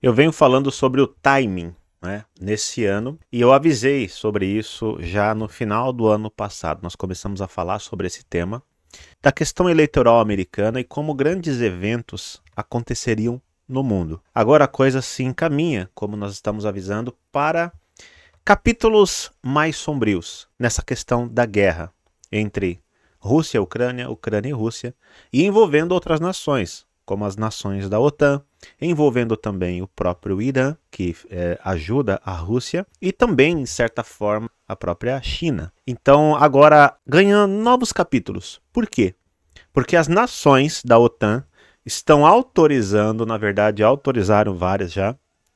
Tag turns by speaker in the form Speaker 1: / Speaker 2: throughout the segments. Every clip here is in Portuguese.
Speaker 1: Eu venho falando sobre o timing né, nesse ano e eu avisei sobre isso já no final do ano passado. Nós começamos a falar sobre esse tema da questão eleitoral americana e como grandes eventos aconteceriam no mundo. Agora a coisa se encaminha, como nós estamos avisando, para capítulos mais sombrios nessa questão da guerra entre Rússia, Ucrânia, Ucrânia e Rússia, e envolvendo outras nações, como as nações da OTAN, envolvendo também o próprio Irã, que é, ajuda a Rússia, e também, em certa forma, a própria China. Então, agora ganhando novos capítulos. Por quê? Porque as nações da OTAN estão autorizando, na verdade, autorizaram várias já,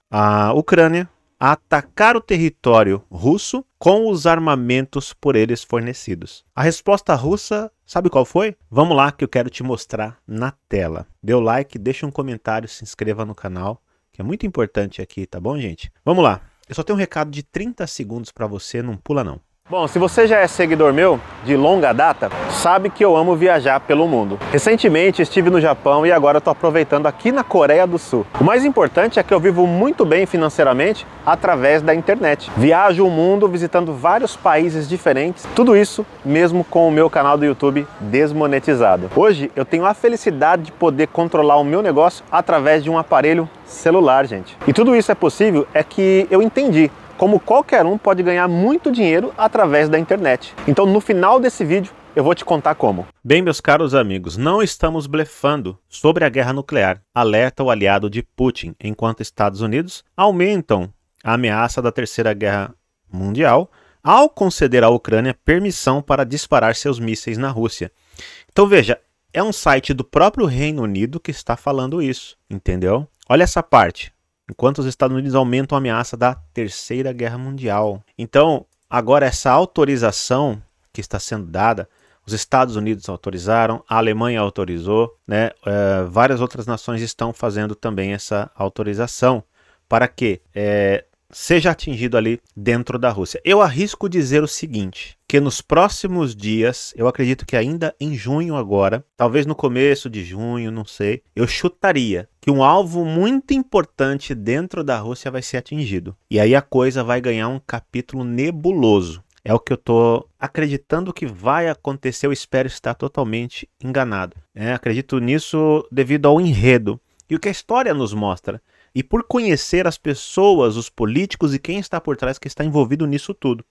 Speaker 1: a Ucrânia a atacar o território russo com os armamentos por eles fornecidos. A resposta russa, sabe qual foi? Vamos lá que eu quero te mostrar na tela. Dê o like, deixa um comentário, se inscreva no canal, que é muito importante aqui, tá bom, gente? Vamos lá. Eu só tenho um recado de 30 segundos para você, não pula não. Bom, se você já é seguidor meu de longa data, sabe que eu amo viajar pelo mundo. Recentemente estive no Japão e agora estou aproveitando aqui na Coreia do Sul. O mais importante é que eu vivo muito bem financeiramente através da internet. Viajo o mundo visitando vários países diferentes, tudo isso mesmo com o meu canal do YouTube desmonetizado. Hoje eu tenho a felicidade de poder controlar o meu negócio através de um aparelho celular, gente. E tudo isso é possível é que eu entendi como qualquer um pode ganhar muito dinheiro através da internet. Então, no final desse vídeo, eu vou te contar como. Bem, meus caros amigos, não estamos blefando sobre a guerra nuclear. Alerta o aliado de Putin, enquanto Estados Unidos aumentam a ameaça da Terceira Guerra Mundial ao conceder à Ucrânia permissão para disparar seus mísseis na Rússia. Então veja, é um site do próprio Reino Unido que está falando isso, entendeu? Olha essa parte enquanto os Estados Unidos aumentam a ameaça da Terceira Guerra Mundial. Então, agora essa autorização que está sendo dada, os Estados Unidos autorizaram, a Alemanha autorizou, né? É, várias outras nações estão fazendo também essa autorização para que eh, é, seja atingido ali dentro da Rússia. Eu arrisco dizer o seguinte, que nos próximos dias, eu acredito que ainda em junho agora, talvez no começo de junho, não sei, eu chutaria que um alvo muito importante dentro da Rússia vai ser atingido. E aí a coisa vai ganhar um capítulo nebuloso. É o que eu estou acreditando que vai acontecer, eu espero estar totalmente enganado. É, acredito nisso devido ao enredo. E o que a história nos mostra e por conhecer as pessoas, os políticos e quem está por trás que está envolvido nisso tudo.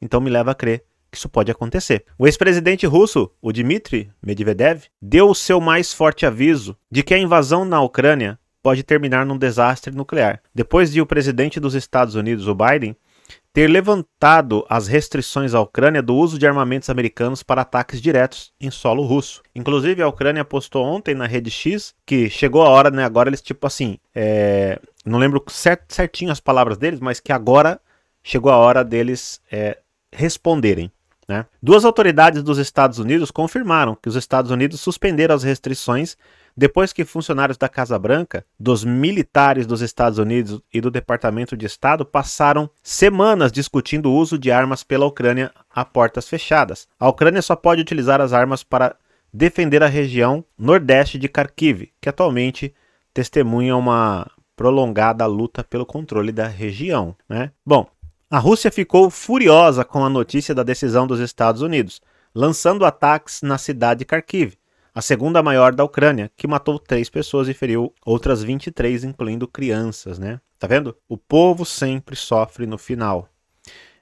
Speaker 1: Então me leva a crer que isso pode acontecer. O ex-presidente russo, o Dmitry Medvedev, deu o seu mais forte aviso de que a invasão na Ucrânia pode terminar num desastre nuclear. Depois de o presidente dos Estados Unidos, o Biden, ter levantado as restrições à Ucrânia do uso de armamentos americanos para ataques diretos em solo russo. Inclusive, a Ucrânia postou ontem na rede X que chegou a hora, né? Agora eles, tipo assim, é, não lembro certinho as palavras deles, mas que agora chegou a hora deles é, responderem. Né? Duas autoridades dos Estados Unidos confirmaram que os Estados Unidos suspenderam as restrições depois que funcionários da Casa Branca, dos militares dos Estados Unidos e do Departamento de Estado passaram semanas discutindo o uso de armas pela Ucrânia a portas fechadas. A Ucrânia só pode utilizar as armas para defender a região nordeste de Kharkiv, que atualmente testemunha uma prolongada luta pelo controle da região. Né? Bom, a Rússia ficou furiosa com a notícia da decisão dos Estados Unidos, lançando ataques na cidade de Kharkiv, a segunda maior da Ucrânia, que matou três pessoas e feriu outras 23, incluindo crianças, né? Tá vendo? O povo sempre sofre no final.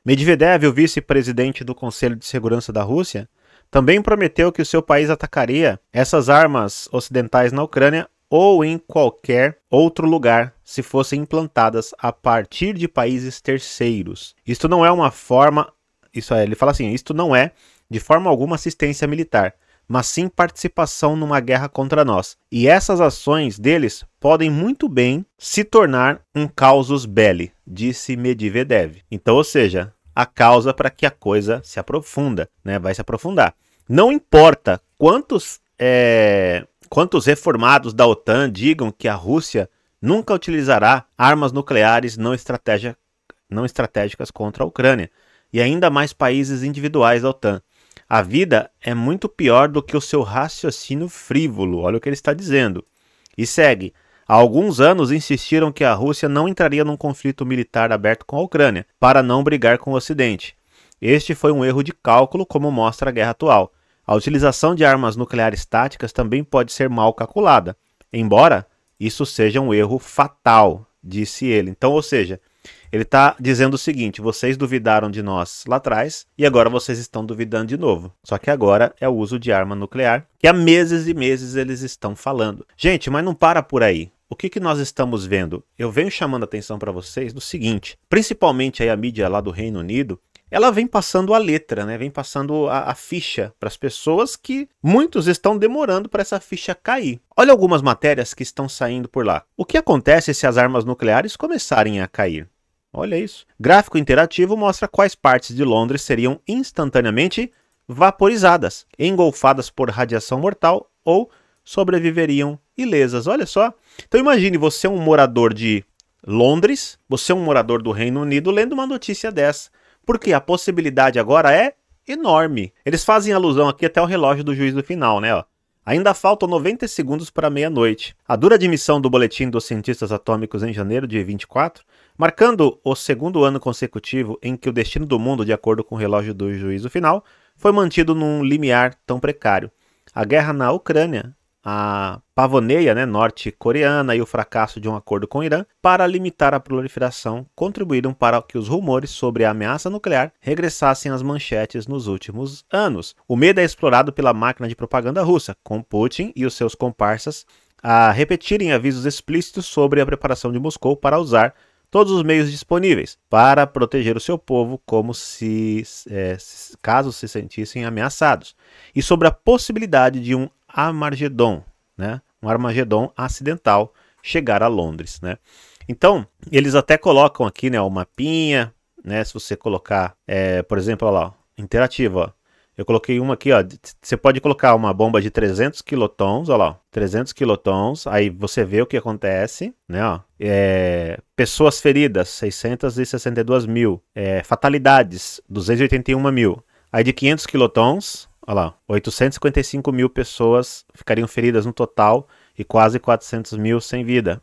Speaker 1: Medvedev, o vice-presidente do Conselho de Segurança da Rússia, também prometeu que o seu país atacaria essas armas ocidentais na Ucrânia ou em qualquer outro lugar se fossem implantadas a partir de países terceiros. Isto não é uma forma, isso é, ele fala assim, isto não é de forma alguma assistência militar, mas sim participação numa guerra contra nós. E essas ações deles podem muito bem se tornar um causus belli, disse Medvedev. Então, ou seja, a causa para que a coisa se aprofunda, né? Vai se aprofundar. Não importa quantos é, quantos reformados da OTAN digam que a Rússia nunca utilizará armas nucleares não, estratégia, não estratégicas contra a Ucrânia, e ainda mais países individuais da OTAN. A vida é muito pior do que o seu raciocínio frívolo, olha o que ele está dizendo. E segue: Há alguns anos insistiram que a Rússia não entraria num conflito militar aberto com a Ucrânia, para não brigar com o Ocidente. Este foi um erro de cálculo, como mostra a guerra atual. A utilização de armas nucleares táticas também pode ser mal calculada, embora isso seja um erro fatal, disse ele. Então, ou seja, ele está dizendo o seguinte: vocês duvidaram de nós lá atrás e agora vocês estão duvidando de novo. Só que agora é o uso de arma nuclear, que há meses e meses eles estão falando. Gente, mas não para por aí. O que, que nós estamos vendo? Eu venho chamando a atenção para vocês do seguinte, principalmente aí a mídia lá do Reino Unido, ela vem passando a letra, né? Vem passando a, a ficha para as pessoas que muitos estão demorando para essa ficha cair. Olha algumas matérias que estão saindo por lá. O que acontece se as armas nucleares começarem a cair? Olha isso. Gráfico interativo mostra quais partes de Londres seriam instantaneamente vaporizadas, engolfadas por radiação mortal ou sobreviveriam ilesas. Olha só. Então imagine você é um morador de Londres, você é um morador do Reino Unido lendo uma notícia dessa, porque a possibilidade agora é enorme. Eles fazem alusão aqui até o relógio do juízo final, né? Ó. Ainda faltam 90 segundos para meia-noite. A dura admissão do Boletim dos Cientistas Atômicos em janeiro de 24, marcando o segundo ano consecutivo em que o destino do mundo, de acordo com o relógio do juízo final, foi mantido num limiar tão precário. A guerra na Ucrânia a pavoneia né, norte-coreana e o fracasso de um acordo com o Irã para limitar a proliferação contribuíram para que os rumores sobre a ameaça nuclear regressassem às manchetes nos últimos anos. O medo é explorado pela máquina de propaganda russa, com Putin e os seus comparsas a repetirem avisos explícitos sobre a preparação de Moscou para usar todos os meios disponíveis para proteger o seu povo como se é, caso se sentissem ameaçados e sobre a possibilidade de um Armagedon, né? um Armagedon acidental chegar a Londres. Né? Então, eles até colocam aqui né, o mapinha, né? se você colocar, é, por exemplo, olha lá, interativa, eu coloquei uma aqui, ó. Você pode colocar uma bomba de 300 quilotons, ó lá, 300 quilotons. Aí você vê o que acontece, né? Ó. É, pessoas feridas, 662 mil. É, fatalidades, 281 mil. Aí de 500 quilotons, Olha lá, 855 mil pessoas ficariam feridas no total e quase 400 mil sem vida.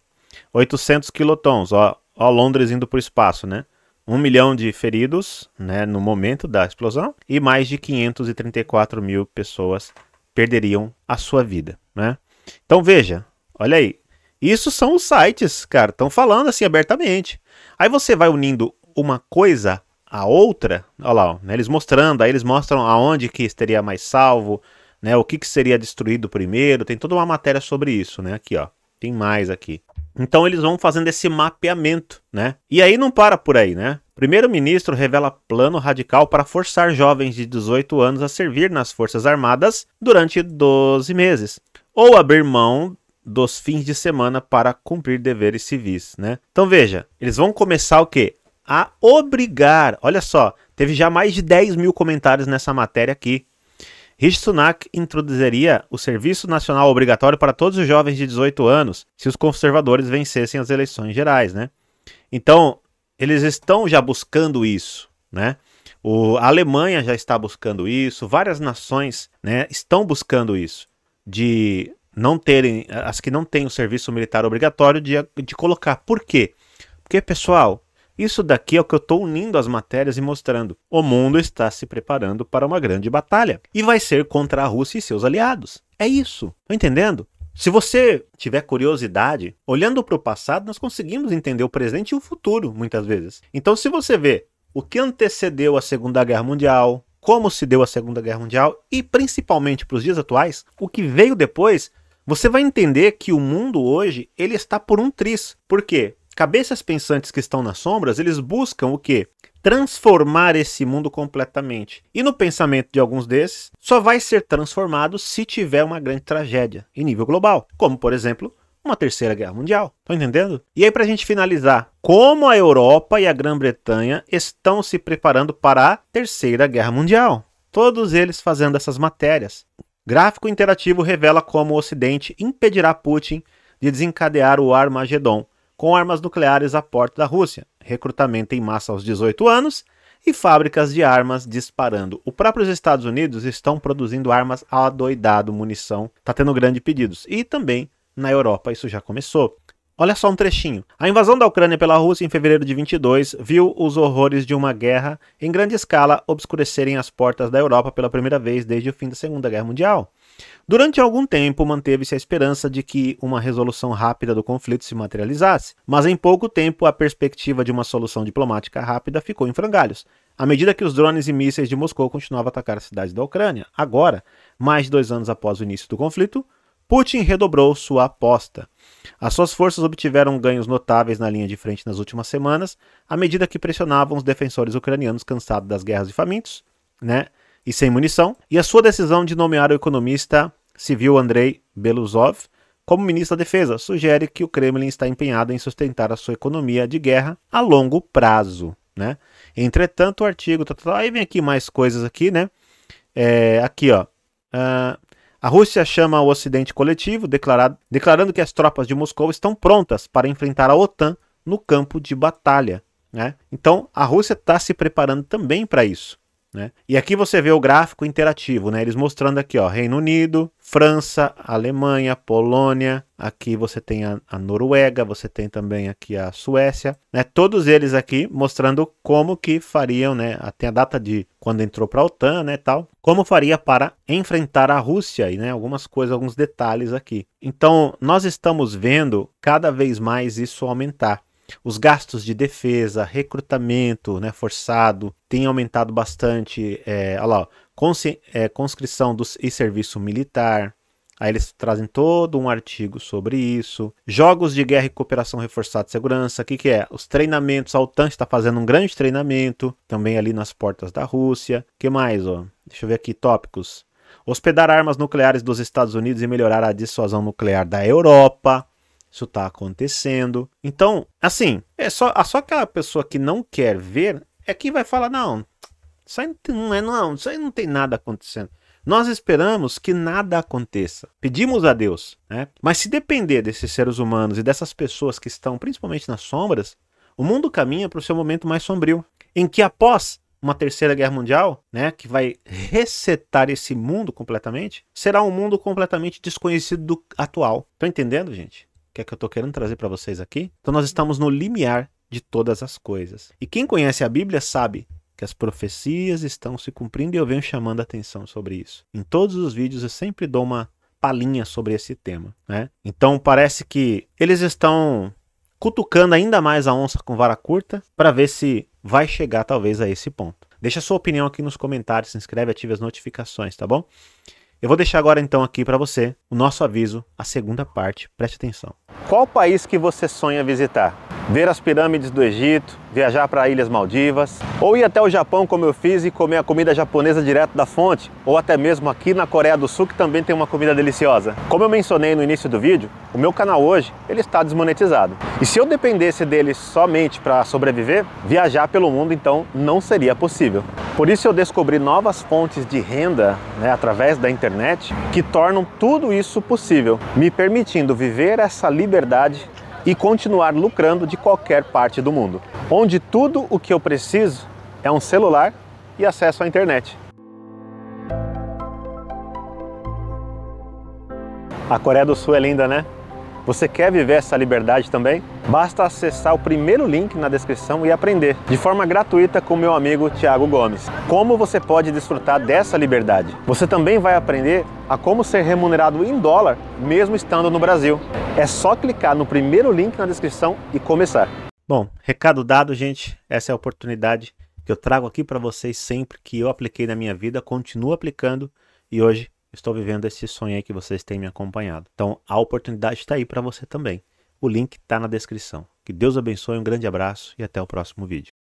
Speaker 1: 800 quilotons, ó, ó Londres indo para o espaço, né? Um milhão de feridos né, no momento da explosão e mais de 534 mil pessoas perderiam a sua vida, né? Então veja, olha aí, isso são os sites, cara, estão falando assim abertamente. Aí você vai unindo uma coisa a outra, olha lá, né, eles mostrando, aí eles mostram aonde que estaria mais salvo, né, o que, que seria destruído primeiro, tem toda uma matéria sobre isso, né, aqui, ó, tem mais aqui. Então eles vão fazendo esse mapeamento, né? E aí não para por aí, né? Primeiro-ministro revela plano radical para forçar jovens de 18 anos a servir nas Forças Armadas durante 12 meses, ou abrir mão dos fins de semana para cumprir deveres civis, né? Então veja, eles vão começar o quê? a obrigar. Olha só, teve já mais de 10 mil comentários nessa matéria aqui. Rishi Sunak introduziria o serviço nacional obrigatório para todos os jovens de 18 anos se os conservadores vencessem as eleições gerais, né? Então, eles estão já buscando isso, né? O, a Alemanha já está buscando isso, várias nações né, estão buscando isso, de não terem, as que não têm o serviço militar obrigatório, de, de colocar. Por quê? Porque, pessoal, isso daqui é o que eu estou unindo as matérias e mostrando. O mundo está se preparando para uma grande batalha e vai ser contra a Rússia e seus aliados. É isso. Tá entendendo? Se você tiver curiosidade, olhando para o passado, nós conseguimos entender o presente e o futuro muitas vezes. Então, se você vê o que antecedeu a Segunda Guerra Mundial, como se deu a Segunda Guerra Mundial e principalmente para os dias atuais, o que veio depois, você vai entender que o mundo hoje ele está por um tris. Por quê? Cabeças pensantes que estão nas sombras, eles buscam o quê? Transformar esse mundo completamente. E no pensamento de alguns desses, só vai ser transformado se tiver uma grande tragédia em nível global, como por exemplo uma terceira guerra mundial. Estão entendendo? E aí, para a gente finalizar, como a Europa e a Grã-Bretanha estão se preparando para a terceira guerra mundial? Todos eles fazendo essas matérias. Gráfico interativo revela como o Ocidente impedirá Putin de desencadear o Armagedon com armas nucleares à porta da Rússia, recrutamento em massa aos 18 anos e fábricas de armas disparando. O próprios Estados Unidos estão produzindo armas adoidado, munição, está tendo grandes pedidos. E também na Europa isso já começou. Olha só um trechinho. A invasão da Ucrânia pela Rússia em fevereiro de 22 viu os horrores de uma guerra em grande escala obscurecerem as portas da Europa pela primeira vez desde o fim da Segunda Guerra Mundial. Durante algum tempo, manteve-se a esperança de que uma resolução rápida do conflito se materializasse, mas em pouco tempo a perspectiva de uma solução diplomática rápida ficou em frangalhos, à medida que os drones e mísseis de Moscou continuavam a atacar as cidades da Ucrânia. Agora, mais de dois anos após o início do conflito, Putin redobrou sua aposta. As suas forças obtiveram ganhos notáveis na linha de frente nas últimas semanas, à medida que pressionavam os defensores ucranianos cansados das guerras e famintos, né, e sem munição, e a sua decisão de nomear o economista civil Andrei Beluzov como ministro da Defesa sugere que o Kremlin está empenhado em sustentar a sua economia de guerra a longo prazo, né? Entretanto, o artigo, tá, tá, tá aí vem aqui mais coisas aqui, né? É, aqui, ó. Uh, a Rússia chama o Ocidente coletivo, declarando que as tropas de Moscou estão prontas para enfrentar a OTAN no campo de batalha. Né? Então, a Rússia está se preparando também para isso. Né? E aqui você vê o gráfico interativo, né? eles mostrando aqui ó, Reino Unido, França, Alemanha, Polônia, aqui você tem a, a Noruega, você tem também aqui a Suécia, né? todos eles aqui mostrando como que fariam, né? até ah, a data de quando entrou para a OTAN, né, tal, como faria para enfrentar a Rússia e, né, algumas coisas, alguns detalhes aqui. Então, nós estamos vendo cada vez mais isso aumentar. Os gastos de defesa, recrutamento né, forçado, têm aumentado bastante. É, olha lá, é, conscrição dos, e serviço militar. Aí eles trazem todo um artigo sobre isso. Jogos de guerra e cooperação reforçada de segurança. O que, que é? Os treinamentos. A OTAN está fazendo um grande treinamento. Também ali nas portas da Rússia. que mais? Ó? Deixa eu ver aqui tópicos. Hospedar armas nucleares dos Estados Unidos e melhorar a dissuasão nuclear da Europa. Isso está acontecendo. Então, assim, é só, só aquela pessoa que não quer ver é que vai falar: não, isso aí não é, não, isso aí não tem nada acontecendo. Nós esperamos que nada aconteça. Pedimos a Deus, né? Mas se depender desses seres humanos e dessas pessoas que estão principalmente nas sombras, o mundo caminha para o seu momento mais sombrio, em que após uma terceira guerra mundial, né, que vai resetar esse mundo completamente, será um mundo completamente desconhecido do atual. Estão entendendo, gente? que é que eu estou querendo trazer para vocês aqui? Então nós estamos no limiar de todas as coisas. E quem conhece a Bíblia sabe que as profecias estão se cumprindo e eu venho chamando a atenção sobre isso. Em todos os vídeos eu sempre dou uma palhinha sobre esse tema, né? Então parece que eles estão cutucando ainda mais a onça com vara curta para ver se vai chegar talvez a esse ponto. Deixa a sua opinião aqui nos comentários, se inscreve, ative as notificações, tá bom? Eu vou deixar agora então aqui para você o nosso aviso, a segunda parte. Preste atenção. Qual país que você sonha visitar? ver as pirâmides do Egito, viajar para Ilhas Maldivas, ou ir até o Japão como eu fiz e comer a comida japonesa direto da fonte, ou até mesmo aqui na Coreia do Sul que também tem uma comida deliciosa. Como eu mencionei no início do vídeo, o meu canal hoje ele está desmonetizado. E se eu dependesse dele somente para sobreviver, viajar pelo mundo então não seria possível. Por isso eu descobri novas fontes de renda né, através da internet que tornam tudo isso possível, me permitindo viver essa liberdade e continuar lucrando de qualquer parte do mundo, onde tudo o que eu preciso é um celular e acesso à internet. A Coreia do Sul é linda, né? Você quer viver essa liberdade também? Basta acessar o primeiro link na descrição e aprender de forma gratuita com meu amigo Tiago Gomes. Como você pode desfrutar dessa liberdade? Você também vai aprender a como ser remunerado em dólar mesmo estando no Brasil. É só clicar no primeiro link na descrição e começar. Bom, recado dado, gente. Essa é a oportunidade que eu trago aqui para vocês sempre que eu apliquei na minha vida, continuo aplicando e hoje estou vivendo esse sonho aí que vocês têm me acompanhado. Então a oportunidade está aí para você também. O link está na descrição. Que Deus abençoe, um grande abraço e até o próximo vídeo.